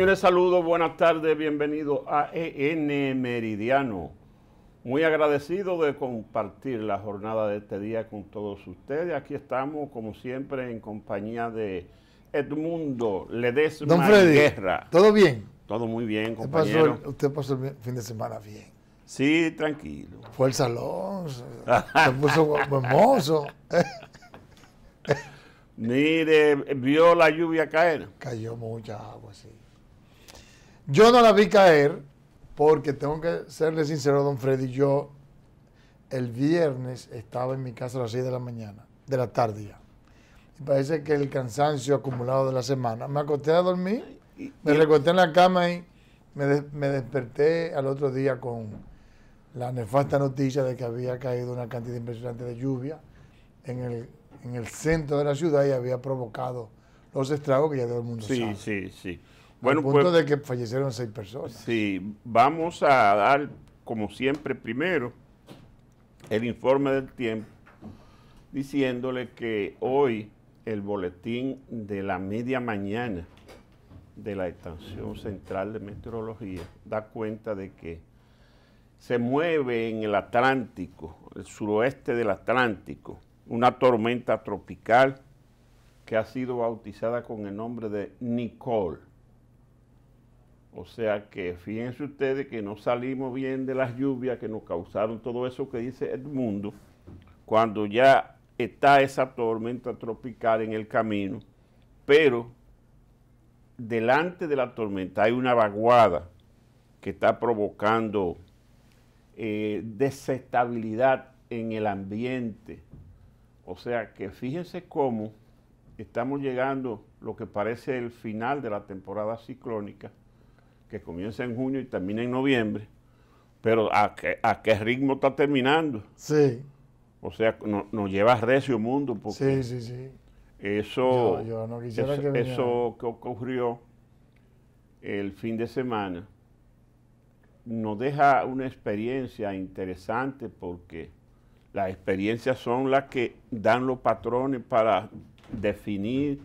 Señores, saludos, buenas tardes, bienvenidos a EN Meridiano. Muy agradecido de compartir la jornada de este día con todos ustedes. Aquí estamos, como siempre, en compañía de Edmundo Ledesma Don Freddy, Guerra. ¿Todo bien? Todo muy bien, compañero. usted pasó el fin de semana bien. Sí, tranquilo. Fue el salón, se puso hermoso. Mire, vio la lluvia caer. Cayó mucha agua, sí. Yo no la vi caer porque tengo que serle sincero, don Freddy, yo el viernes estaba en mi casa a las 6 de la mañana, de la tarde ya. Y parece que el cansancio acumulado de la semana. Me acosté a dormir, me recosté en la cama y me, desperté al otro día con la nefasta noticia de que había caído una cantidad impresionante de lluvia en el, centro de la ciudad y había provocado los estragos que ya todo el mundo sabe. Sí, sí, sí. Bueno, punto de que fallecieron seis personas. Sí, vamos a dar, como siempre, primero el informe del tiempo, diciéndole que hoy el boletín de la media mañana de la Estación Central de Meteorología da cuenta de que se mueve en el Atlántico, el suroeste del Atlántico, una tormenta tropical que ha sido bautizada con el nombre de Nicole o sea que fíjense ustedes que no salimos bien de las lluvias que nos causaron todo eso que dice Edmundo, cuando ya está esa tormenta tropical en el camino, pero delante de la tormenta hay una vaguada que está provocando eh, desestabilidad en el ambiente. O sea que fíjense cómo estamos llegando lo que parece el final de la temporada ciclónica que comienza en junio y termina en noviembre, pero ¿a qué, ritmo está terminando? Sí. O sea, nos lleva a recio mundo. Porque sí, sí, sí. Eso, que eso que ocurrió el fin de semana nos deja una experiencia interesante porque las experiencias son las que dan los patrones para definir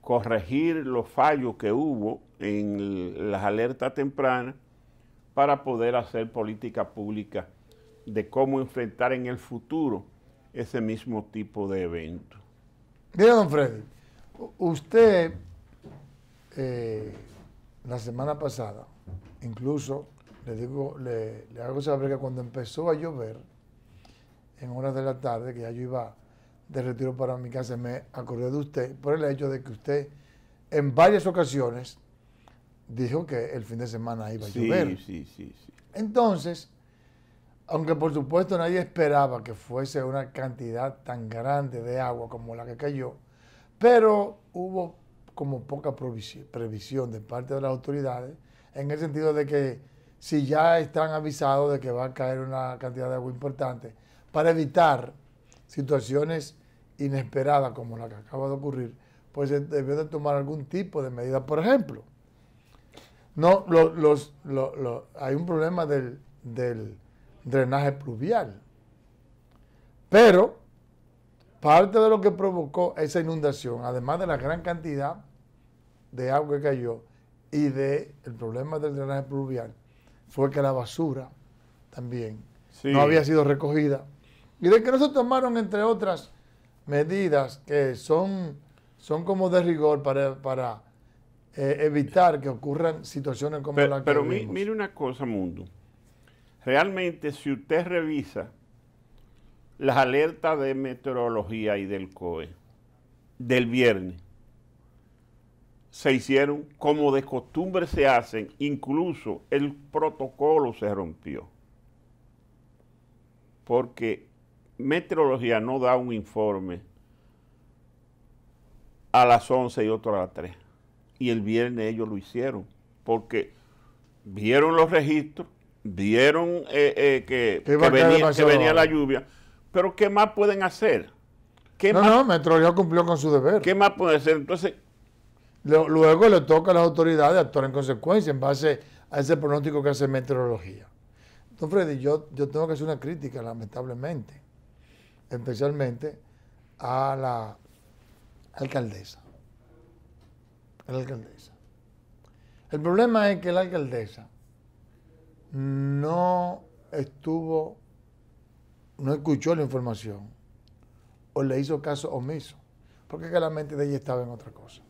corregir los fallos que hubo en las alertas tempranas para poder hacer política pública de cómo enfrentar en el futuro ese mismo tipo de evento. Mira, don Freddy, usted eh, la semana pasada, incluso le digo, le, le hago saber que cuando empezó a llover, en horas de la tarde, que ya yo iba de Retiro para mi casa, me acordé de usted por el hecho de que usted en varias ocasiones dijo que el fin de semana iba a sí, llover. Sí, sí, sí. Entonces, aunque por supuesto nadie esperaba que fuese una cantidad tan grande de agua como la que cayó, pero hubo como poca previsión de parte de las autoridades, en el sentido de que si ya están avisados de que va a caer una cantidad de agua importante, para evitar situaciones inesperadas como la que acaba de ocurrir, pues se debió de tomar algún tipo de medida. Por ejemplo, no, hay un problema del, drenaje pluvial, pero parte de lo que provocó esa inundación, además de la gran cantidad de agua que cayó y del problema del drenaje pluvial, fue que la basura también no había sido recogida y de que no se tomaron, entre otras medidas que son, son como de rigor para, eh, evitar que ocurran situaciones como la que Pero mire una cosa, Mundo. Realmente, si usted revisa las alertas de meteorología y del COE del viernes, se hicieron como de costumbre se hacen, incluso el protocolo se rompió. Porque meteorología no da un informe a las 11 y otro a las 3. Y el viernes ellos lo hicieron, porque vieron los registros, vieron eh, eh, que, que, venía, la lluvia, pero ¿qué más pueden hacer? ¿Qué no, no, meteorología cumplió con su deber. ¿Qué más pueden hacer? Entonces... Luego le toca a las autoridades actuar en consecuencia en base a ese pronóstico que hace meteorología. Entonces, Freddy, yo, yo tengo que hacer una crítica, lamentablemente especialmente a la alcaldesa. la alcaldesa. El problema es que la alcaldesa no estuvo, no escuchó la información o le hizo caso omiso, porque claramente de ella estaba en otra cosa.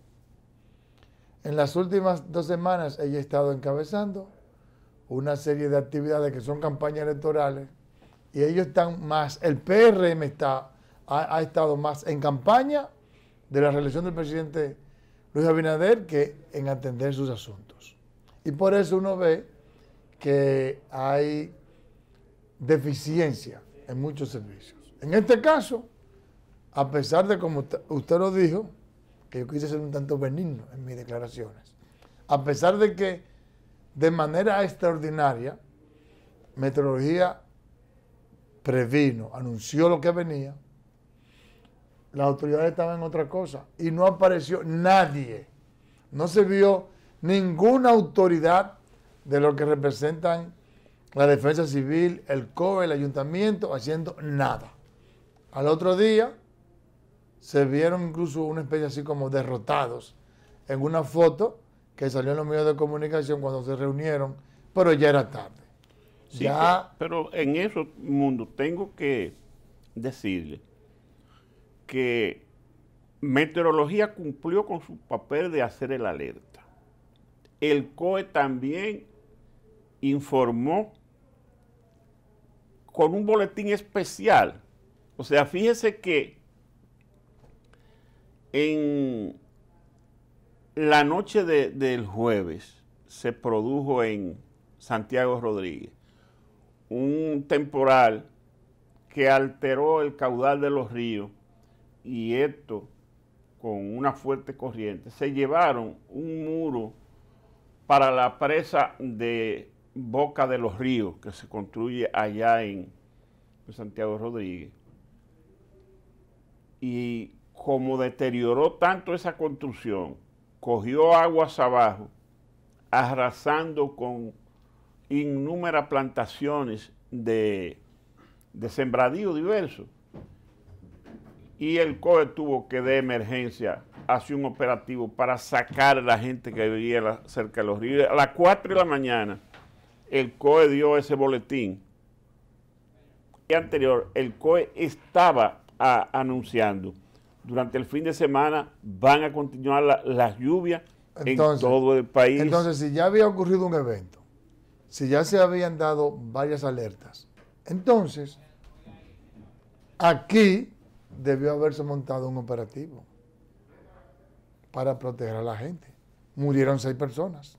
En las últimas dos semanas ella ha estado encabezando una serie de actividades que son campañas electorales y ellos están más, el PRM está, ha, ha estado más en campaña de la reelección del presidente Luis Abinader que en atender sus asuntos. Y por eso uno ve que hay deficiencia en muchos servicios. En este caso, a pesar de como usted lo dijo, que yo quise ser un tanto benigno en mis declaraciones, a pesar de que de manera extraordinaria, Meteorología previno, anunció lo que venía, las autoridades estaban en otra cosa y no apareció nadie, no se vio ninguna autoridad de lo que representan la defensa civil, el COE, el ayuntamiento, haciendo nada. Al otro día se vieron incluso una especie así como derrotados en una foto que salió en los medios de comunicación cuando se reunieron, pero ya era tarde. Eh, pero en eso, mundo, tengo que decirle que meteorología cumplió con su papel de hacer el alerta. El COE también informó con un boletín especial. O sea, fíjese que en la noche del jueves se produjo en Santiago Rodríguez un temporal que alteró el caudal de los ríos y esto con una fuerte corriente, se llevaron un muro para la presa de Boca de los Ríos que se construye allá en Santiago Rodríguez. Y como deterioró tanto esa construcción, cogió aguas abajo, arrasando con innúmeras plantaciones de, de sembradío diverso. Y el COE tuvo que de emergencia hacer un operativo para sacar a la gente que vivía cerca de los ríos. A las 4 de la mañana el COE dio ese boletín. Y anterior, el COE estaba ah, anunciando, durante el fin de semana van a continuar las lluvias en todo el país. Entonces, si ya había ocurrido un evento, si ya se habían dado varias alertas. Entonces, aquí debió haberse montado un operativo para proteger a la gente. Murieron seis personas.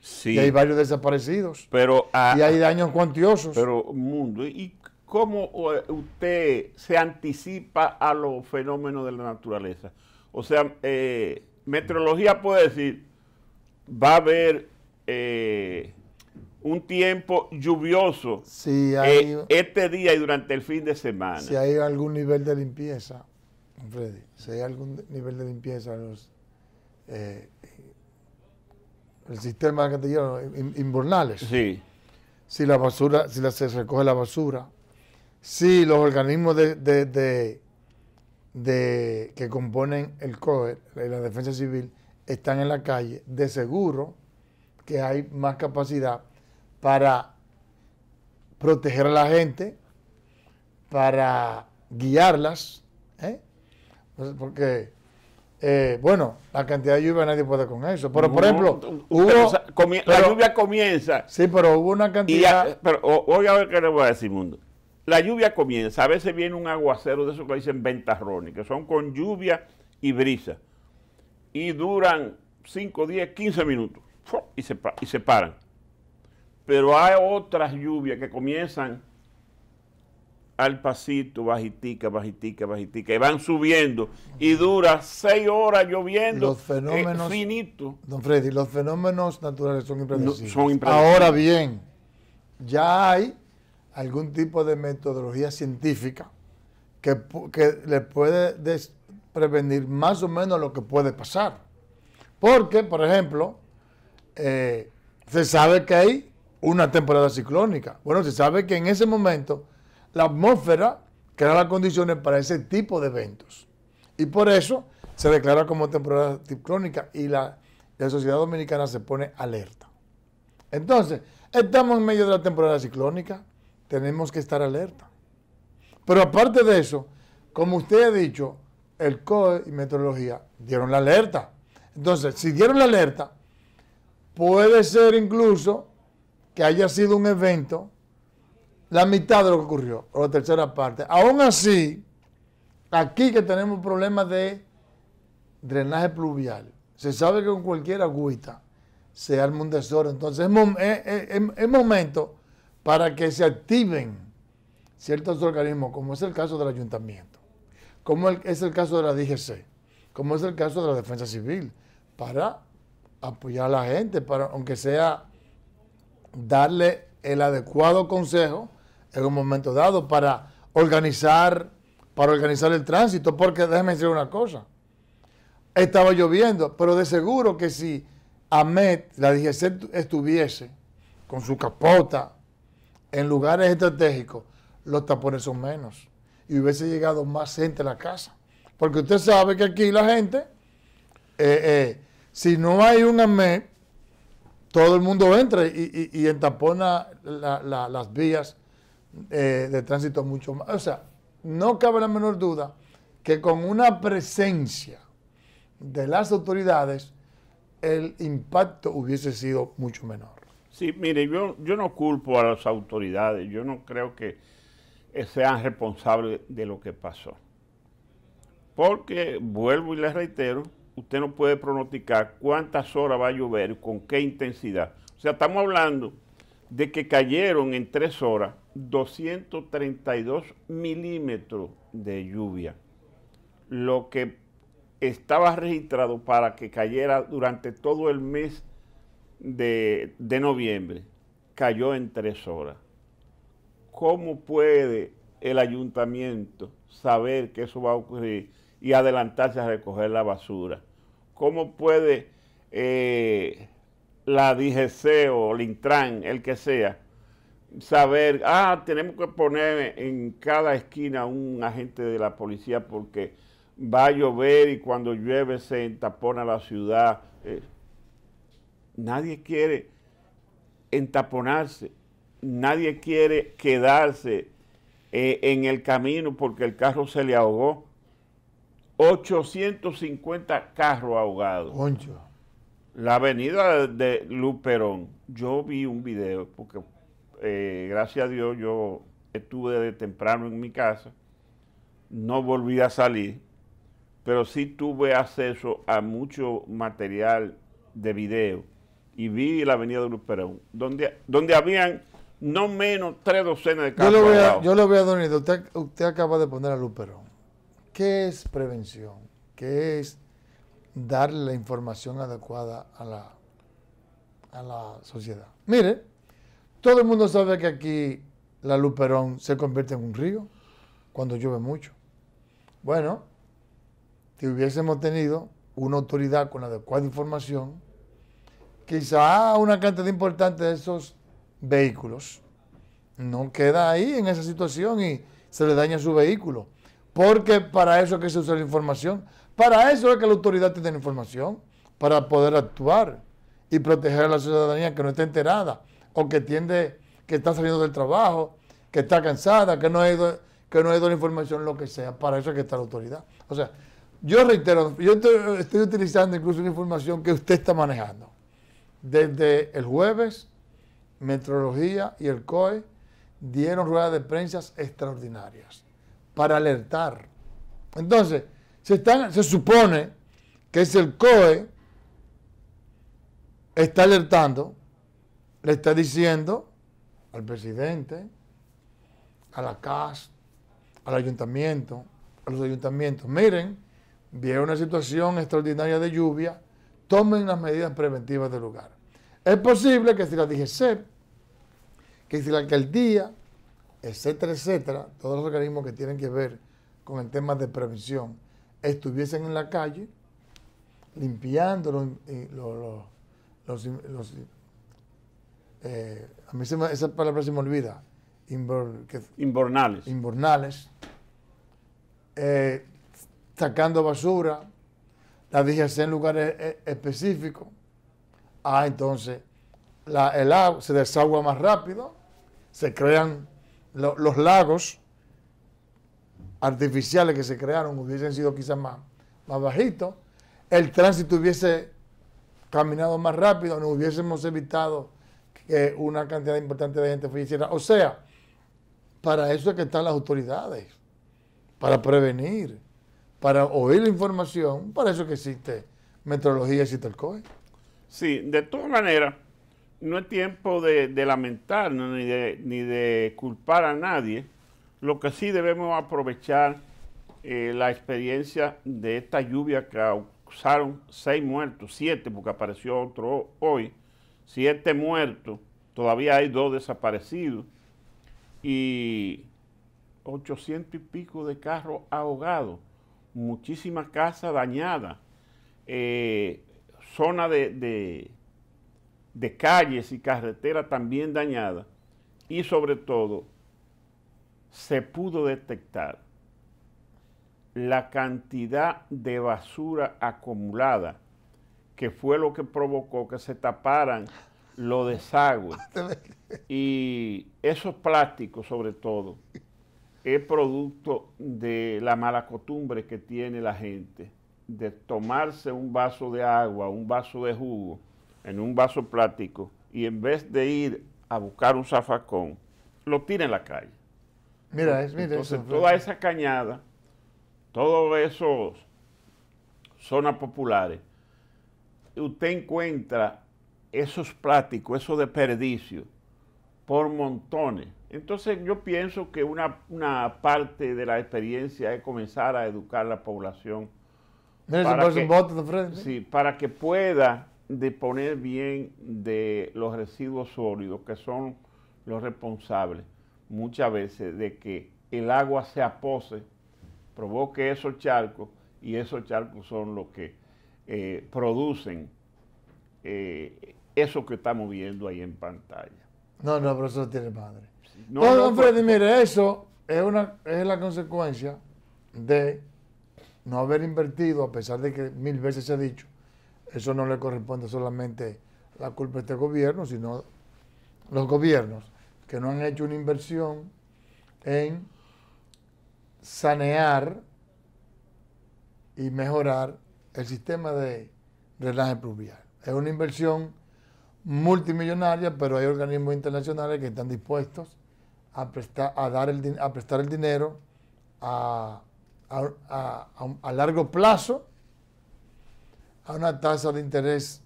Sí, y hay varios desaparecidos. Pero, ah, y hay daños cuantiosos. Pero, Mundo, ¿y cómo usted se anticipa a los fenómenos de la naturaleza? O sea, eh, meteorología puede decir, va a haber eh, un tiempo lluvioso eh, este día y durante el fin de semana. Si hay algún nivel de limpieza, si hay algún nivel de limpieza, en los, eh, el sistema de invernales. Sí. Si la basura, si se recoge la basura, si los organismos de, de que componen el COE, la defensa civil, están en la calle, de seguro que hay más capacidad para proteger a la gente, para guiarlas, ¿eh? porque, eh, bueno, la cantidad de lluvia nadie puede con eso. Pero, por ejemplo, la lluvia comienza. Sí, pero hubo una cantidad... pero hoy a ver qué le voy a decir, Mundo. La lluvia comienza, a veces viene un aguacero de esos que dicen ventarrones, que son con lluvia y brisa, y duran 5, 10, 15 minutos, y se, y se paran. Pero hay otras lluvias que comienzan al pasito, bajitica, bajitica, bajitica, y van subiendo, y dura seis horas lloviendo, los fenómenos, eh, Don Freddy, los fenómenos naturales son impredecibles. Ahora bien, ya hay algún tipo de metodología científica que, le puede prevenir más o menos lo que puede pasar. Porque, por ejemplo, eh, se sabe que hay una temporada ciclónica. Bueno, se sabe que en ese momento la atmósfera crea las condiciones para ese tipo de eventos. Y por eso se declara como temporada ciclónica y la, sociedad dominicana se pone alerta. Entonces, estamos en medio de la temporada ciclónica, tenemos que estar alerta. Pero aparte de eso, como usted ha dicho, el COE y Meteorología dieron la alerta. Entonces, si dieron la alerta, puede ser incluso haya sido un evento, la mitad de lo que ocurrió, o la tercera parte. Aún así, aquí que tenemos problemas de drenaje pluvial, se sabe que con cualquier agüita se arma un desorden. Entonces es, momento para que se activen ciertos organismos, como es el caso del ayuntamiento, como es el caso de la DGC, como es el caso de la defensa civil, para apoyar a la gente, para, aunque sea darle el adecuado consejo en un momento dado para organizar, para organizar el tránsito, porque déjeme decir una cosa, estaba lloviendo, pero de seguro que si AMET, la DGC, estuviese con su capota en lugares estratégicos, los tapones son menos y hubiese llegado más gente a la casa. Porque usted sabe que aquí la gente, eh, eh, si no hay un AMET, todo el mundo entra y, entapona las vías eh, de tránsito mucho más. O sea, no cabe la menor duda que con una presencia de las autoridades el impacto hubiese sido mucho menor. Sí, mire, yo, yo no culpo a las autoridades, yo no creo que sean responsables de lo que pasó. Porque, vuelvo y les reitero, usted no puede pronosticar cuántas horas va a llover, con qué intensidad. O sea, estamos hablando de que cayeron en tres horas 232 milímetros de lluvia, lo que estaba registrado para que cayera durante todo el mes de, de noviembre, cayó en tres horas. ¿Cómo puede el ayuntamiento saber que eso va a ocurrir y adelantarse a recoger la basura? cómo puede eh, la DGC o el Intran, el que sea, saber, ah, tenemos que poner en cada esquina un agente de la policía porque va a llover y cuando llueve se entapona la ciudad. Eh, nadie quiere entaponarse, nadie quiere quedarse eh, en el camino porque el carro se le ahogó. 850 carros ahogados. Concho. La avenida de Luperón, yo vi un video, porque eh, gracias a Dios yo estuve de temprano en mi casa, no volví a salir, pero sí tuve acceso a mucho material de video y vi la avenida de Luperón, donde, donde habían no menos tres docenas de carros. Yo lo veo, yo lo veo Donito, usted, usted acaba de poner a Luperón. ¿Qué es prevención? ¿Qué es darle la información adecuada a la, a la sociedad? Mire, todo el mundo sabe que aquí la Luperón se convierte en un río cuando llueve mucho. Bueno, si hubiésemos tenido una autoridad con la adecuada información, quizá una cantidad importante de esos vehículos no queda ahí en esa situación y se le daña su vehículo. Porque para eso es que se usa la información. Para eso es que la autoridad tiene información, para poder actuar y proteger a la ciudadanía que no está enterada o que tiende, que está saliendo del trabajo, que está cansada, que no ha ido, que no la información, lo que sea. Para eso es que está la autoridad. O sea, yo reitero, yo estoy utilizando incluso la información que usted está manejando. Desde el jueves, Metrología y el COE dieron ruedas de prensa extraordinarias para alertar. Entonces, se, se supone que es el COE está alertando, le está diciendo al presidente, a la CAS, al ayuntamiento, a los ayuntamientos, miren, viene una situación extraordinaria de lluvia, tomen las medidas preventivas del lugar. Es posible que si la dijese, que si la alcaldía, etcétera, etcétera, todos los organismos que tienen que ver con el tema de prevención, estuviesen en la calle limpiando los... Eh, eh, a mí se me, esa palabra se me olvida. inbornales. Inbornales. Eh, sacando basura, la DGC en lugares específicos. Ah, entonces el agua se desagua más rápido, se crean los lagos artificiales que se crearon hubiesen sido quizás más, más bajitos, el tránsito hubiese caminado más rápido, No hubiésemos evitado que una cantidad importante de gente falleciera. O sea, para eso es que están las autoridades, para prevenir, para oír la información, para eso es que existe metrología, existe el COE. Sí, de todas maneras, no es tiempo de, lamentarnos ni de, culpar a nadie. Lo que sí debemos aprovechar eh, la experiencia de esta lluvia que causaron seis muertos, siete, porque apareció otro hoy, siete muertos, todavía hay dos desaparecidos y ochocientos y pico de carros ahogados, muchísimas casas dañadas, eh, zona de de calles y carreteras también dañadas y sobre todo se pudo detectar la cantidad de basura acumulada que fue lo que provocó que se taparan los desagües y esos plásticos sobre todo es producto de la mala costumbre que tiene la gente de tomarse un vaso de agua, un vaso de jugo en un vaso plástico y en vez de ir a buscar un zafacón, lo tira en la calle. Mira, es, Entonces, toda esa cañada, todos esos zonas populares, usted encuentra esos plásticos, esos desperdicios, por montones. Entonces yo pienso que una, una, parte de la experiencia es comenzar a educar a la población. Para que, Sí, para que pueda de poner bien de los residuos sólidos, que son los responsables muchas veces de que el agua se apose, provoque esos charcos, y esos charcos son los que eh, producen eh, eso que estamos viendo ahí en pantalla. No, no, pero eso tiene madre. No, no, Freddy, mire, eso es, una, es la consecuencia de no haber invertido, a pesar de que mil veces se ha dicho, eso no le corresponde solamente la culpa a este gobierno, sino los gobiernos que no han hecho una inversión en sanear y mejorar el sistema de relaje pluvial. Es una inversión multimillonaria, pero hay organismos internacionales que están dispuestos a prestar, a dar el, a prestar el dinero a largo plazo a una tasa de interés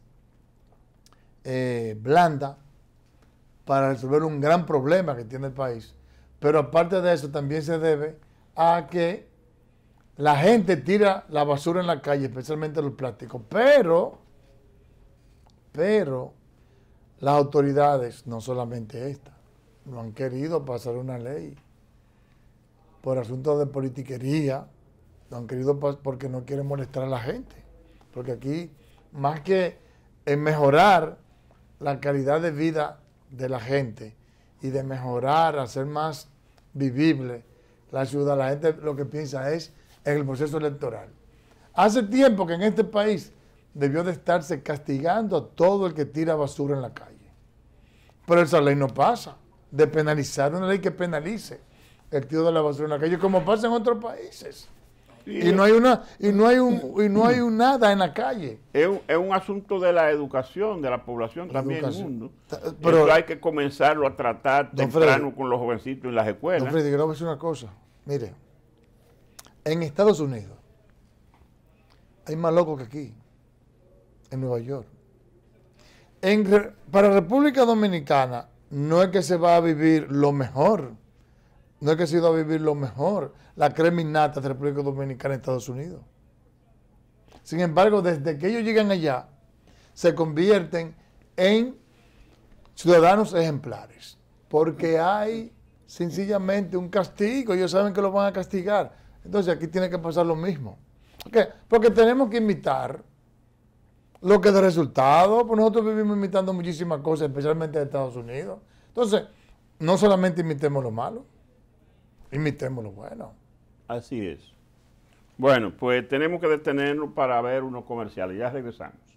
eh, blanda para resolver un gran problema que tiene el país. Pero aparte de eso, también se debe a que la gente tira la basura en la calle, especialmente los plásticos. Pero, pero, las autoridades, no solamente esta, no han querido pasar una ley por asuntos de politiquería, no han querido porque no quieren molestar a la gente. Porque aquí, más que en mejorar la calidad de vida de la gente y de mejorar, hacer más vivible la ciudad, la gente lo que piensa es en el proceso electoral. Hace tiempo que en este país debió de estarse castigando a todo el que tira basura en la calle. Pero esa ley no pasa. De penalizar una ley que penalice el tiro de la basura en la calle, como pasa en otros países. Y, no hay una y no hay un y no hay nada en la calle. Es, un asunto de la educación de la población también mundo. Pero hay que comenzarlo a tratar temprano con los jovencitos en las escuelas. Don Freddy, quiero decir una cosa. Mire, en Estados Unidos hay más locos que aquí, en Nueva York. para República Dominicana no es que se va a vivir lo mejor no es que se iba a vivir lo mejor, la crema innata de República Dominicana y Estados Unidos. Sin embargo, desde que ellos llegan allá, se convierten en ciudadanos ejemplares, porque hay sencillamente un castigo, ellos saben que lo van a castigar. Entonces aquí tiene que pasar lo mismo. qué? Porque tenemos que imitar lo que de resultado, Porque nosotros vivimos imitando muchísimas cosas, especialmente de Estados Unidos. Entonces, no solamente imitemos lo malo, imitémoslo bueno. Así es. Bueno, pues tenemos que detenernos para ver unos comerciales. Ya regresamos.